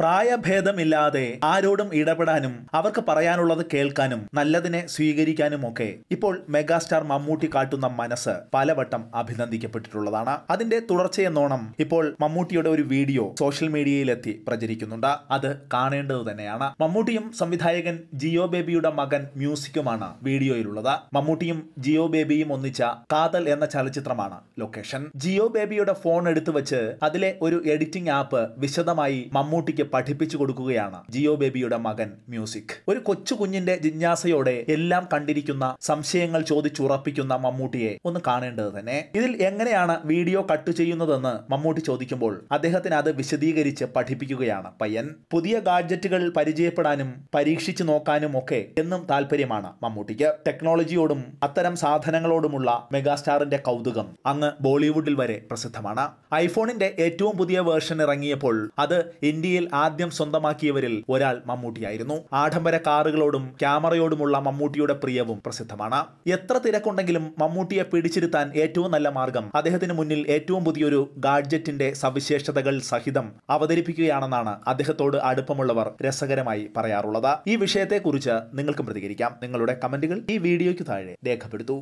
പ്രായഭേദമില്ലാതെ ആരോടും ഇടപെടാനും അവർക്ക് പറയാനുള്ളത് കേൾക്കാനും നല്ലതിനെ സ്വീകരിക്കാനും ഒക്കെ ഇപ്പോൾ മെഗാസ്റ്റാർ മമ്മൂട്ടി കാട്ടുന്ന മനസ്സ് പലവട്ടം അഭിനന്ദിക്കപ്പെട്ടിട്ടുള്ളതാണ് അതിന്റെ തുടർച്ചയെന്നോണം ഇപ്പോൾ മമ്മൂട്ടിയുടെ ഒരു വീഡിയോ സോഷ്യൽ മീഡിയയിലെത്തി പ്രചരിക്കുന്നുണ്ട് അത് കാണേണ്ടത് തന്നെയാണ് മമ്മൂട്ടിയും സംവിധായകൻ ജിയോ ബേബിയുടെ മകൻ മ്യൂസിക്കുമാണ് വീഡിയോയിലുള്ളത് മമ്മൂട്ടിയും ജിയോ ബേബിയും ഒന്നിച്ച കാതൽ എന്ന ചലച്ചിത്രമാണ് ലൊക്കേഷൻ ജിയോ ബേബിയുടെ ഫോൺ എടുത്തു വെച്ച് അതിലെ ഒരു എഡിറ്റിംഗ് ആപ്പ് വിശദമായി മമ്മൂട്ടിക്ക് പഠിപ്പിച്ചു കൊടുക്കുകയാണ് ജിയോ ബേബിയുടെ മകൻ മ്യൂസിക് ഒരു കൊച്ചു കുഞ്ഞിന്റെ ജിജ്ഞാസയോടെ എല്ലാം കണ്ടിരിക്കുന്ന സംശയങ്ങൾ ചോദിച്ചുറപ്പിക്കുന്ന മമ്മൂട്ടിയെ ഒന്ന് കാണേണ്ടത് തന്നെ ഇതിൽ എങ്ങനെയാണ് വീഡിയോ കട്ട് ചെയ്യുന്നതെന്ന് മമ്മൂട്ടി ചോദിക്കുമ്പോൾ അദ്ദേഹത്തിന് അത് വിശദീകരിച്ച് പഠിപ്പിക്കുകയാണ് പയ്യൻ പുതിയ ഗാഡ്ജറ്റുകൾ പരിചയപ്പെടാനും പരീക്ഷിച്ചു നോക്കാനും ഒക്കെ എന്നും താല്പര്യമാണ് മമ്മൂട്ടിക്ക് ടെക്നോളജിയോടും അത്തരം സാധനങ്ങളോടുമുള്ള മെഗാസ്റ്റാറിന്റെ കൗതുകം അന്ന് ബോളിവുഡിൽ വരെ പ്രസിദ്ധമാണ് ഐഫോണിന്റെ ഏറ്റവും പുതിയ വേർഷൻ ഇറങ്ങിയപ്പോൾ അത് ഇന്ത്യയിൽ ആദ്യം സ്വന്തമാക്കിയവരിൽ ഒരാൾ മമ്മൂട്ടിയായിരുന്നു ആഡംബര കാറുകളോടും ക്യാമറയോടുമുള്ള മമ്മൂട്ടിയുടെ പ്രിയവും പ്രസിദ്ധമാണ് എത്ര തിരക്കുണ്ടെങ്കിലും മമ്മൂട്ടിയെ പിടിച്ചിരുത്താൻ ഏറ്റവും നല്ല മാർഗം അദ്ദേഹത്തിന് മുന്നിൽ ഏറ്റവും പുതിയൊരു ഗാഡ്ജറ്റിന്റെ സവിശേഷതകൾ സഹിതം അവതരിപ്പിക്കുകയാണെന്നാണ് അദ്ദേഹത്തോട് അടുപ്പമുള്ളവർ രസകരമായി പറയാറുള്ളത് ഈ വിഷയത്തെക്കുറിച്ച് നിങ്ങൾക്കും പ്രതികരിക്കാം നിങ്ങളുടെ കമന്റുകൾ ഈ വീഡിയോയ്ക്ക് താഴെ രേഖപ്പെടുത്തൂ